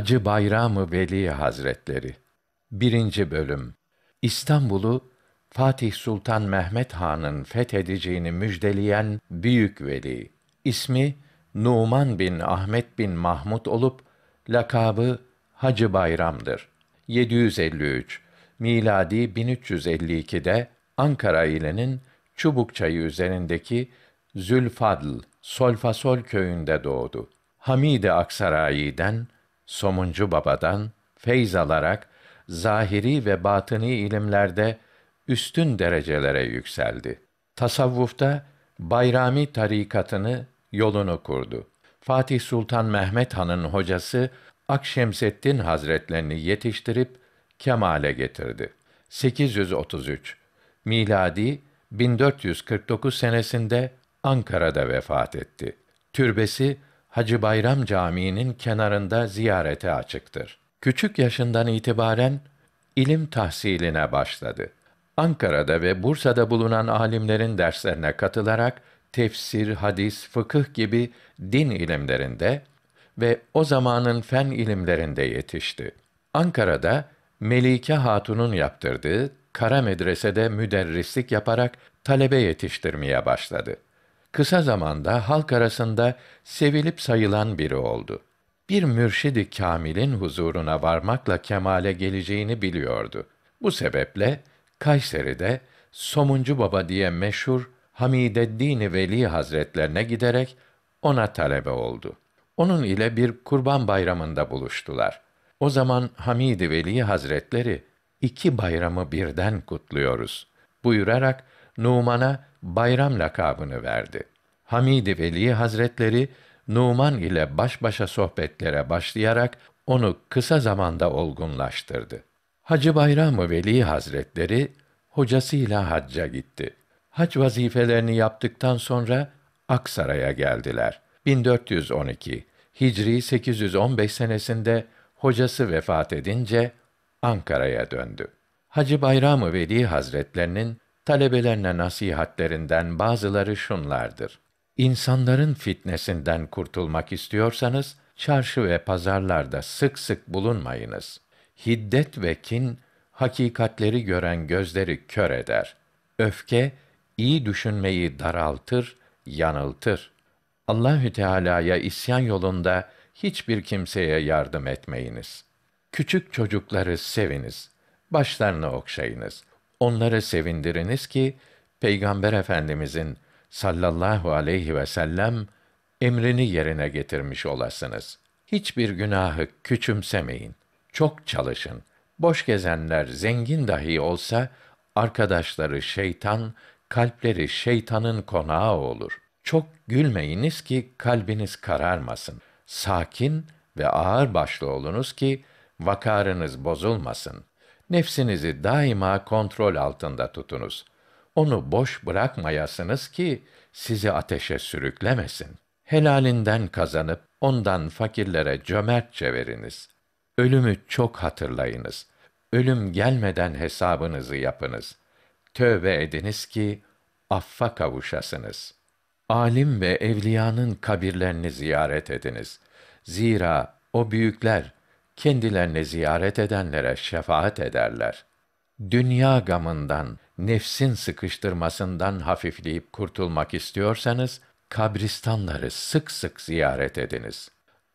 Hacı Bayramı Veli Hazretleri 1. bölüm İstanbul'u Fatih Sultan Mehmet Han'ın fethedeceğini müjdeleyen büyük veli. İsmi Numan bin Ahmet bin Mahmud olup lakabı Hacı Bayram'dır. 753 miladi 1352'de Ankara ilinin Çubukçayı üzerindeki Zülfadl Solfasol köyünde doğdu. Hamide Aksarayi'den Somuncu babadan feyz alarak zahiri ve batini ilimlerde üstün derecelere yükseldi. Tasavvufta Bayrami tarikatını yolunu kurdu. Fatih Sultan Mehmet Han'ın hocası Akşemseddin Hazretlerini yetiştirip kemale getirdi. 833 miladi 1449 senesinde Ankara'da vefat etti. Türbesi Hacı Bayram Camii'nin kenarında ziyarete açıktır. Küçük yaşından itibaren ilim tahsiline başladı. Ankara'da ve Bursa'da bulunan alimlerin derslerine katılarak tefsir, hadis, fıkıh gibi din ilimlerinde ve o zamanın fen ilimlerinde yetişti. Ankara'da Melike Hatun'un yaptırdığı Kara Medrese'de müderrislik yaparak talebe yetiştirmeye başladı kısa zamanda halk arasında sevilip sayılan biri oldu. Bir mürşidi kamilin huzuruna varmakla kemale geleceğini biliyordu. Bu sebeple Kayseri'de Somuncu Baba diye meşhur Hamideddin Veli Hazretlerine giderek ona talebe oldu. Onun ile bir kurban bayramında buluştular. O zaman Hamidi Veli Hazretleri iki bayramı birden kutluyoruz buyurarak Numan'a bayram lakabını verdi. Hamidi Veli Hazretleri Numan ile baş başa sohbetlere başlayarak onu kısa zamanda olgunlaştırdı. Hacı Bayramı ı Veli Hazretleri hocasıyla hacca gitti. Hac vazifelerini yaptıktan sonra Aksaray'a geldiler. 1412 Hicri 815 senesinde hocası vefat edince Ankara'ya döndü. Hacı Bayramı ı Veli Hazretlerinin talebelerine nasihatlerinden bazıları şunlardır. İnsanların fitnesinden kurtulmak istiyorsanız, çarşı ve pazarlarda sık sık bulunmayınız. Hiddet ve kin, hakikatleri gören gözleri kör eder. Öfke, iyi düşünmeyi daraltır, yanıltır. Allahü Teala'ya isyan yolunda hiçbir kimseye yardım etmeyiniz. Küçük çocukları seviniz, başlarını okşayınız. Onları sevindiriniz ki Peygamber Efendimizin sallallahu aleyhi ve sellem emrini yerine getirmiş olasınız. Hiçbir günahı küçümsemeyin. Çok çalışın. Boş gezenler zengin dahi olsa arkadaşları şeytan, kalpleri şeytanın konağı olur. Çok gülmeyiniz ki kalbiniz kararmasın. Sakin ve ağır başlı olunuz ki vakarınız bozulmasın. Nefsinizi daima kontrol altında tutunuz. Onu boş bırakmayasınız ki sizi ateşe sürüklemesin. Helalinden kazanıp ondan fakirlere cömertçe veriniz. Ölümü çok hatırlayınız. Ölüm gelmeden hesabınızı yapınız. Tövbe ediniz ki affa kavuşasınız. Alim ve evliyanın kabirlerini ziyaret ediniz. Zira o büyükler kendilerini ziyaret edenlere şefaat ederler. Dünya gamından, nefsin sıkıştırmasından hafifleyip kurtulmak istiyorsanız, kabristanları sık sık ziyaret ediniz.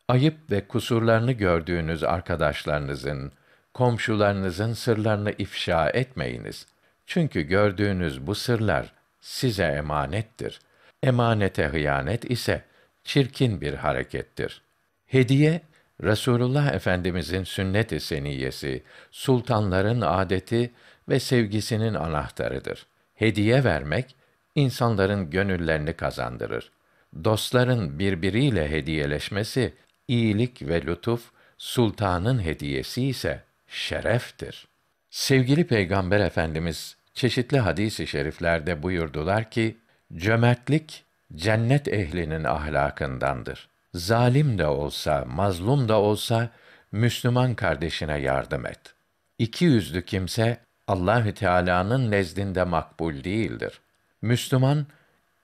Ayıp ve kusurlarını gördüğünüz arkadaşlarınızın, komşularınızın sırlarını ifşa etmeyiniz. Çünkü gördüğünüz bu sırlar size emanettir. Emanete hıyanet ise çirkin bir harekettir. Hediye Resulullah Efendimizin sünnet-i seniyyesi, sultanların adeti ve sevgisinin anahtarıdır. Hediye vermek insanların gönüllerini kazandırır. Dostların birbiriyle hediyeleşmesi iyilik ve lütuf, sultanın hediyesi ise şereftir. Sevgili Peygamber Efendimiz çeşitli hadis-i şeriflerde buyurdular ki cömertlik cennet ehlinin ahlakındandır zalim de olsa, mazlum da olsa Müslüman kardeşine yardım et. İki yüzlü kimse Allahü Teala'nın nezdinde makbul değildir. Müslüman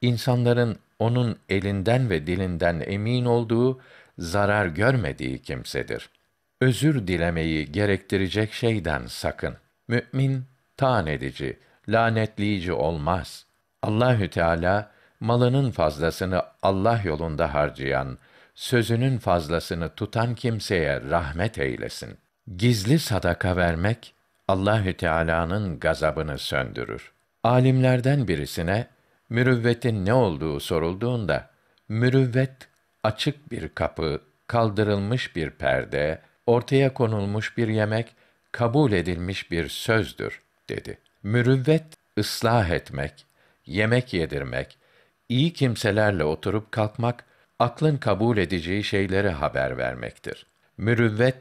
insanların onun elinden ve dilinden emin olduğu, zarar görmediği kimsedir. Özür dilemeyi gerektirecek şeyden sakın. Mümin tan edici, lanetleyici olmaz. Allahü Teala malının fazlasını Allah yolunda harcayan sözünün fazlasını tutan kimseye rahmet eylesin. Gizli sadaka vermek Allahü Teala'nın gazabını söndürür. Alimlerden birisine mürüvvetin ne olduğu sorulduğunda mürüvvet açık bir kapı, kaldırılmış bir perde, ortaya konulmuş bir yemek, kabul edilmiş bir sözdür dedi. Mürüvvet ıslah etmek, yemek yedirmek, iyi kimselerle oturup kalkmak aklın kabul edeceği şeylere haber vermektir. Mürüvvet,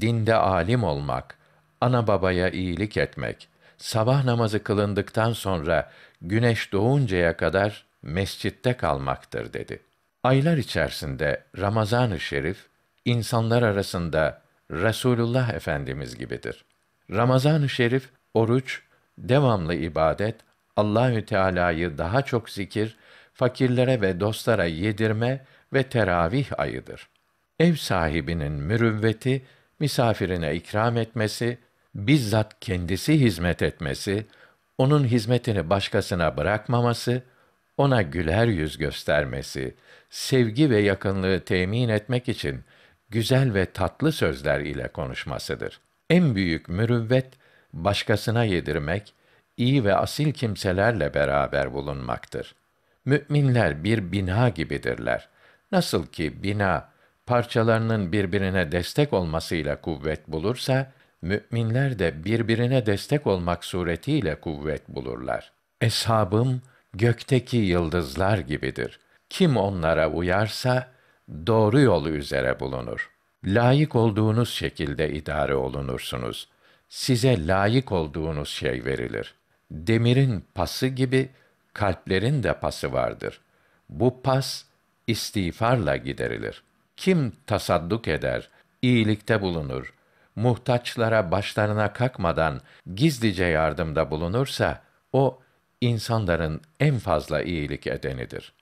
dinde alim olmak, ana babaya iyilik etmek, sabah namazı kılındıktan sonra güneş doğuncaya kadar mescitte kalmaktır dedi. Aylar içerisinde Ramazan-ı Şerif insanlar arasında Resulullah Efendimiz gibidir. Ramazan-ı Şerif oruç, devamlı ibadet, Allahü Teala'yı daha çok zikir, fakirlere ve dostlara yedirme ve teravih ayıdır. Ev sahibinin mürüvveti, misafirine ikram etmesi, bizzat kendisi hizmet etmesi, onun hizmetini başkasına bırakmaması, ona güler yüz göstermesi, sevgi ve yakınlığı temin etmek için güzel ve tatlı sözler ile konuşmasıdır. En büyük mürüvvet başkasına yedirmek, iyi ve asil kimselerle beraber bulunmaktır. Müminler bir bina gibidirler. Nasıl ki bina parçalarının birbirine destek olmasıyla kuvvet bulursa, müminler de birbirine destek olmak suretiyle kuvvet bulurlar. Eshabım gökteki yıldızlar gibidir. Kim onlara uyarsa doğru yolu üzere bulunur. Layık olduğunuz şekilde idare olunursunuz. Size layık olduğunuz şey verilir. Demirin pası gibi kalplerin de pası vardır. Bu pas istiğfarla giderilir. Kim tasadduk eder, iyilikte bulunur, muhtaçlara başlarına kakmadan gizlice yardımda bulunursa, o insanların en fazla iyilik edenidir.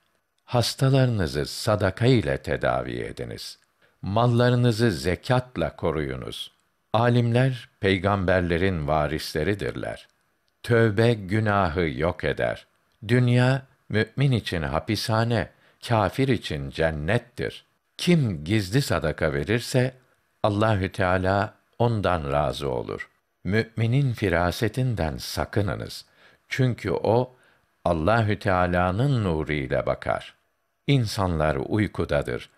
Hastalarınızı sadaka ile tedavi ediniz. Mallarınızı zekatla koruyunuz. Alimler peygamberlerin varisleridirler. Tövbe günahı yok eder. Dünya mümin için hapishane, kafir için cennettir. Kim gizli sadaka verirse Allahü Teala ondan razı olur. Müminin firasetinden sakınınız. Çünkü o Allahü Teala'nın nuru ile bakar. İnsanlar uykudadır.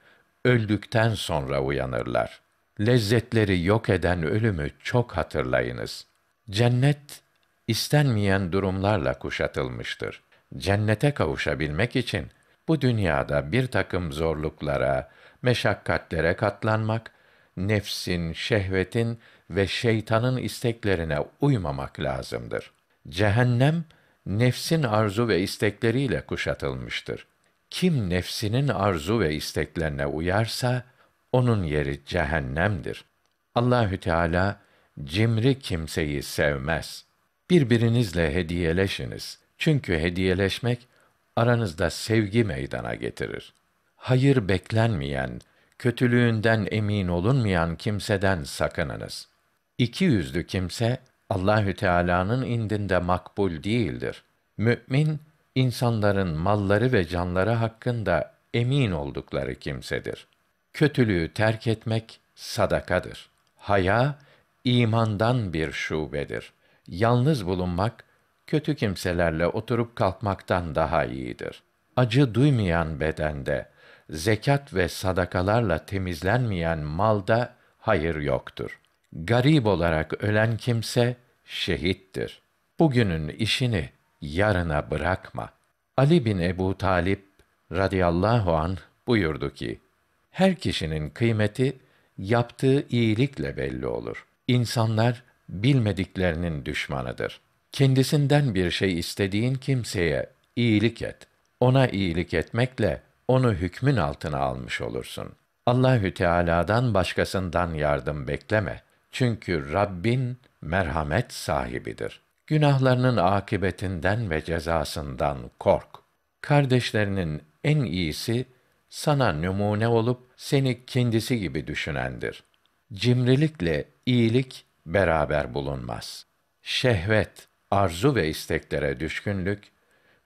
Öldükten sonra uyanırlar. Lezzetleri yok eden ölümü çok hatırlayınız. Cennet istenmeyen durumlarla kuşatılmıştır. Cennete kavuşabilmek için bu dünyada bir takım zorluklara, meşakkatlere katlanmak, nefsin, şehvetin ve şeytanın isteklerine uymamak lazımdır. Cehennem, nefsin arzu ve istekleriyle kuşatılmıştır. Kim nefsinin arzu ve isteklerine uyarsa, onun yeri cehennemdir. Allahü Teala cimri kimseyi sevmez. Birbirinizle hediyeleşiniz. Çünkü hediyeleşmek aranızda sevgi meydana getirir. Hayır beklenmeyen, kötülüğünden emin olunmayan kimseden sakınınız. İki yüzlü kimse Allahü Teala'nın indinde makbul değildir. Mümin insanların malları ve canları hakkında emin oldukları kimsedir. Kötülüğü terk etmek sadakadır. Haya imandan bir şubedir. Yalnız bulunmak kötü kimselerle oturup kalkmaktan daha iyidir. Acı duymayan bedende, zekat ve sadakalarla temizlenmeyen malda hayır yoktur. Garip olarak ölen kimse şehittir. Bugünün işini yarına bırakma. Ali bin Ebu Talip radıyallahu an buyurdu ki: Her kişinin kıymeti yaptığı iyilikle belli olur. İnsanlar bilmediklerinin düşmanıdır. Kendisinden bir şey istediğin kimseye iyilik et. Ona iyilik etmekle onu hükmün altına almış olursun. Allahü Teala'dan başkasından yardım bekleme. Çünkü Rabbin merhamet sahibidir. Günahlarının akibetinden ve cezasından kork. Kardeşlerinin en iyisi sana numune olup seni kendisi gibi düşünendir. Cimrilikle iyilik beraber bulunmaz. Şehvet, arzu ve isteklere düşkünlük,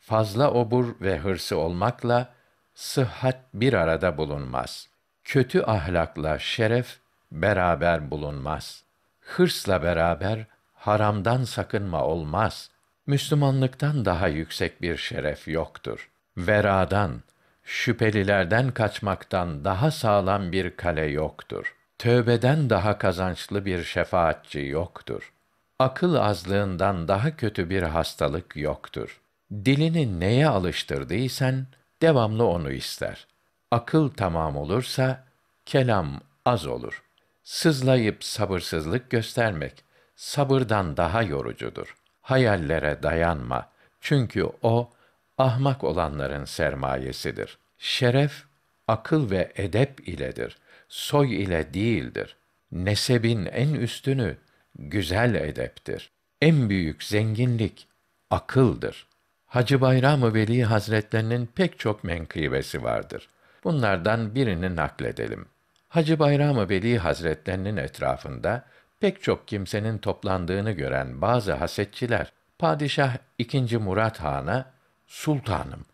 fazla obur ve hırsı olmakla sıhhat bir arada bulunmaz. Kötü ahlakla şeref beraber bulunmaz. Hırsla beraber haramdan sakınma olmaz. Müslümanlıktan daha yüksek bir şeref yoktur. Veradan, şüphelilerden kaçmaktan daha sağlam bir kale yoktur. Tövbeden daha kazançlı bir şefaatçi yoktur akıl azlığından daha kötü bir hastalık yoktur. Dilini neye alıştırdıysan, devamlı onu ister. Akıl tamam olursa, kelam az olur. Sızlayıp sabırsızlık göstermek, sabırdan daha yorucudur. Hayallere dayanma, çünkü o, ahmak olanların sermayesidir. Şeref, akıl ve edep iledir, soy ile değildir. Nesebin en üstünü, güzel edeptir. En büyük zenginlik akıldır. Hacı Bayram-ı Veli Hazretlerinin pek çok menkıbesi vardır. Bunlardan birini nakledelim. Hacı Bayram-ı Veli Hazretlerinin etrafında pek çok kimsenin toplandığını gören bazı hasetçiler, Padişah II. Murat Han'a, Sultanım,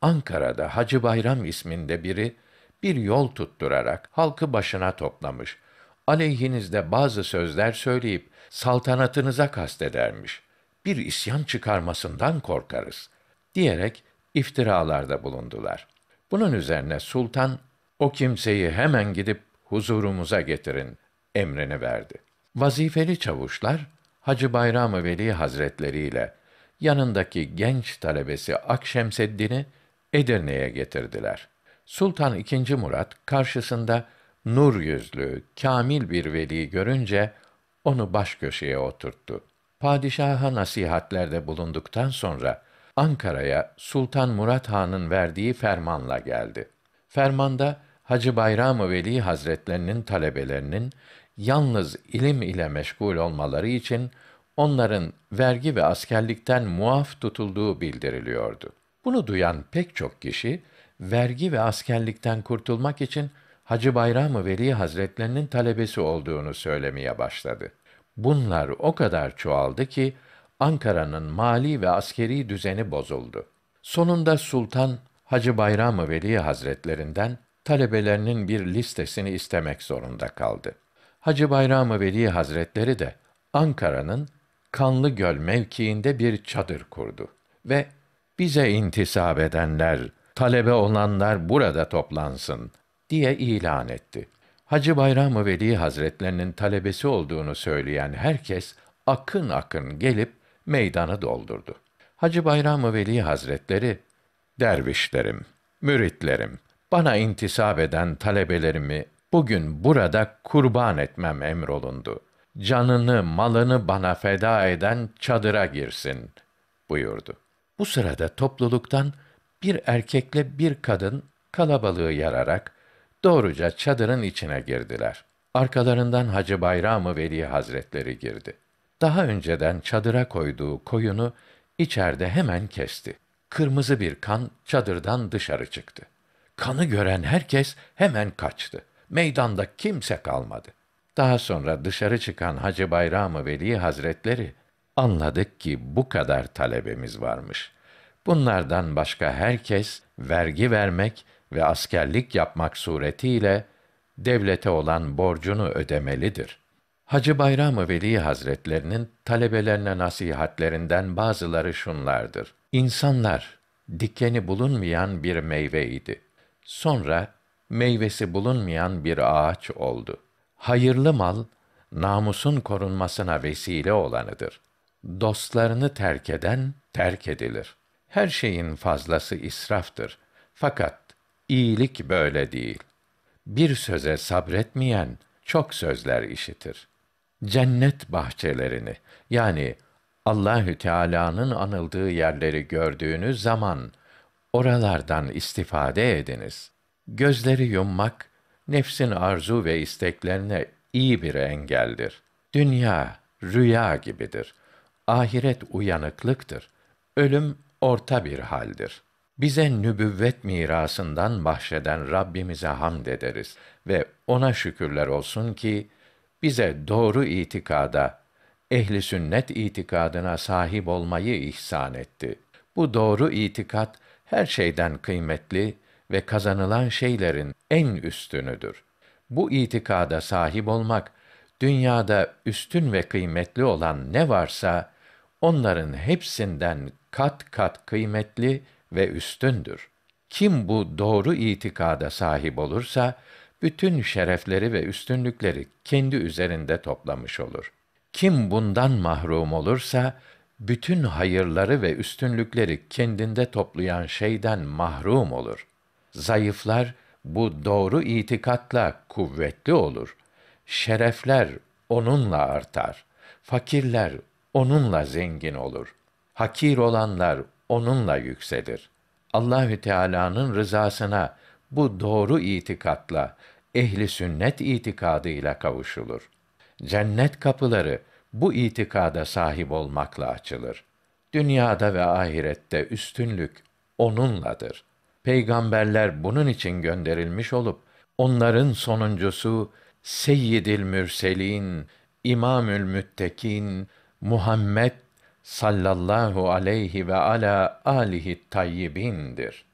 Ankara'da Hacı Bayram isminde biri, bir yol tutturarak halkı başına toplamış.'' aleyhinizde bazı sözler söyleyip saltanatınıza kastedermiş. Bir isyan çıkarmasından korkarız diyerek iftiralarda bulundular. Bunun üzerine sultan o kimseyi hemen gidip huzurumuza getirin emrini verdi. Vazifeli çavuşlar Hacı Bayram-ı Veli Hazretleri ile yanındaki genç talebesi Akşemseddin'i Edirne'ye getirdiler. Sultan II. Murat karşısında nur yüzlü, kamil bir veli görünce onu baş köşeye oturttu. Padişaha nasihatlerde bulunduktan sonra Ankara'ya Sultan Murat Han'ın verdiği fermanla geldi. Fermanda Hacı Bayramı Veli Hazretlerinin talebelerinin yalnız ilim ile meşgul olmaları için onların vergi ve askerlikten muaf tutulduğu bildiriliyordu. Bunu duyan pek çok kişi vergi ve askerlikten kurtulmak için Hacı Bayram-ı Veli Hazretlerinin talebesi olduğunu söylemeye başladı. Bunlar o kadar çoğaldı ki Ankara'nın mali ve askeri düzeni bozuldu. Sonunda sultan Hacı Bayram-ı Veli Hazretlerinden talebelerinin bir listesini istemek zorunda kaldı. Hacı Bayram-ı Veli Hazretleri de Ankara'nın Kanlı Göl mevkiinde bir çadır kurdu ve bize intisap edenler, talebe olanlar burada toplansın diye ilan etti. Hacı Bayram-ı Veli Hazretlerinin talebesi olduğunu söyleyen herkes akın akın gelip meydanı doldurdu. Hacı Bayram-ı Veli Hazretleri, dervişlerim, müritlerim, bana intisap eden talebelerimi bugün burada kurban etmem emrolundu. Canını, malını bana feda eden çadıra girsin, buyurdu. Bu sırada topluluktan bir erkekle bir kadın kalabalığı yararak Doğruca çadırın içine girdiler. Arkalarından Hacı Bayram-ı Veli Hazretleri girdi. Daha önceden çadıra koyduğu koyunu içeride hemen kesti. Kırmızı bir kan çadırdan dışarı çıktı. Kanı gören herkes hemen kaçtı. Meydanda kimse kalmadı. Daha sonra dışarı çıkan Hacı Bayram-ı Veli Hazretleri anladık ki bu kadar talebemiz varmış. Bunlardan başka herkes vergi vermek ve askerlik yapmak suretiyle devlete olan borcunu ödemelidir. Hacı Bayram-ı Veli Hazretlerinin talebelerine nasihatlerinden bazıları şunlardır. İnsanlar dikeni bulunmayan bir meyve idi. Sonra meyvesi bulunmayan bir ağaç oldu. Hayırlı mal namusun korunmasına vesile olanıdır. Dostlarını terk eden terk edilir. Her şeyin fazlası israftır. Fakat İyilik böyle değil. Bir söze sabretmeyen çok sözler işitir. Cennet bahçelerini yani Allahü Teala'nın anıldığı yerleri gördüğünüz zaman oralardan istifade ediniz. Gözleri yummak nefsin arzu ve isteklerine iyi bir engeldir. Dünya rüya gibidir. Ahiret uyanıklıktır. Ölüm orta bir haldir.'' Bize nübüvvet mirasından bahşeden Rabbimize hamd ederiz ve ona şükürler olsun ki bize doğru itikada, ehli sünnet itikadına sahip olmayı ihsan etti. Bu doğru itikat her şeyden kıymetli ve kazanılan şeylerin en üstünüdür. Bu itikada sahip olmak dünyada üstün ve kıymetli olan ne varsa onların hepsinden kat kat kıymetli ve üstündür. Kim bu doğru itikada sahip olursa bütün şerefleri ve üstünlükleri kendi üzerinde toplamış olur. Kim bundan mahrum olursa bütün hayırları ve üstünlükleri kendinde toplayan şeyden mahrum olur. Zayıflar bu doğru itikatla kuvvetli olur. Şerefler onunla artar. Fakirler onunla zengin olur. Hakir olanlar onunla yükselir. Allahü Teala'nın rızasına bu doğru itikatla, ehli sünnet itikadıyla kavuşulur. Cennet kapıları bu itikada sahip olmakla açılır. Dünyada ve ahirette üstünlük onunladır. Peygamberler bunun için gönderilmiş olup onların sonuncusu Seyyidil Mürselin, İmamül Müttekin, Muhammed sallallahu aleyhi ve ala alihi tayyibindir.